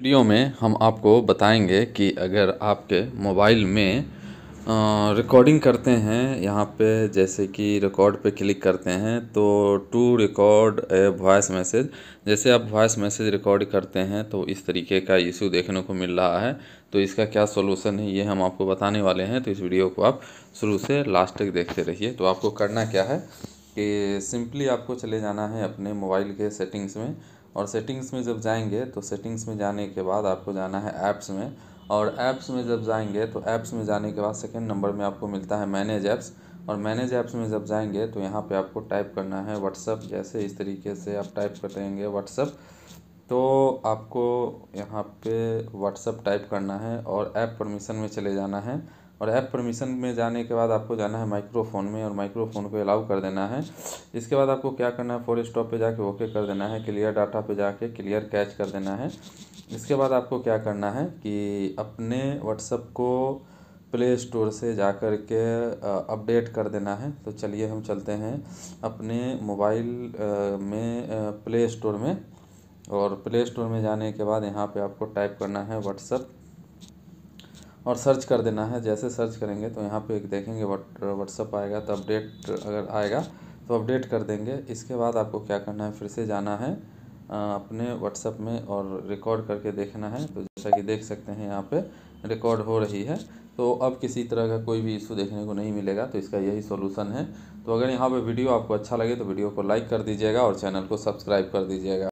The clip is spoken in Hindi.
वीडियो में हम आपको बताएंगे कि अगर आपके मोबाइल में रिकॉर्डिंग करते हैं यहाँ पे जैसे कि रिकॉर्ड पे क्लिक करते हैं तो to record a voice message जैसे आप वॉइस मैसेज रिकॉर्ड करते हैं तो इस तरीके का इशू देखने को मिल रहा है तो इसका क्या सोलूसन है ये हम आपको बताने वाले हैं तो इस वीडियो को आप शुरू से लास्ट तक देखते रहिए तो आपको करना क्या है कि सिंपली आपको चले जाना है अपने मोबाइल के सेटिंग्स में और सेटिंग्स में जब जाएंगे तो सेटिंग्स में जाने के बाद आपको जाना है ऐप्स में और ऐप्स में जब जाएंगे तो ऐप्स में जाने के बाद सेकेंड नंबर में आपको मिलता है मैनेज ऐप्स और मैनेज ऐप्स में जब जाएंगे तो यहाँ पे आपको टाइप करना है व्हाट्सअप जैसे इस तरीके से आप टाइप करेंगे व्हाट्सअप तो आपको यहाँ पे व्हाट्सअप टाइप करना है और ऐप परमिशन में चले जाना है और ऐप परमिशन में जाने के बाद आपको जाना है माइक्रोफोन में और माइक्रोफोन को अलाउ कर देना है इसके बाद आपको क्या करना है फोर स्टॉप पर जाके ओके कर देना है क्लियर डाटा पे जाके क्लियर कैच कर देना है इसके बाद आपको क्या करना है कि अपने व्हाट्सअप को प्ले स्टोर से जा कर के अपडेट कर देना है तो चलिए हम चलते हैं अपने मोबाइल में प्ले स्टोर में और प्ले स्टोर में जाने के बाद यहाँ पे आपको टाइप करना है व्हाट्सअप और सर्च कर देना है जैसे सर्च करेंगे तो यहाँ पे एक देखेंगे व्हाट्सअप आएगा तो अपडेट अगर आएगा तो अपडेट कर देंगे इसके बाद आपको क्या करना है फिर से जाना है अपने व्हाट्सअप में और रिकॉर्ड करके देखना है तो जैसा कि देख सकते हैं यहाँ पे रिकॉर्ड हो रही है तो अब किसी तरह का कोई भी इशू देखने को नहीं मिलेगा तो इसका यही सोलूसन है तो अगर यहाँ पर वीडियो आपको अच्छा लगे तो वीडियो को लाइक कर दीजिएगा और चैनल को सब्सक्राइब कर दीजिएगा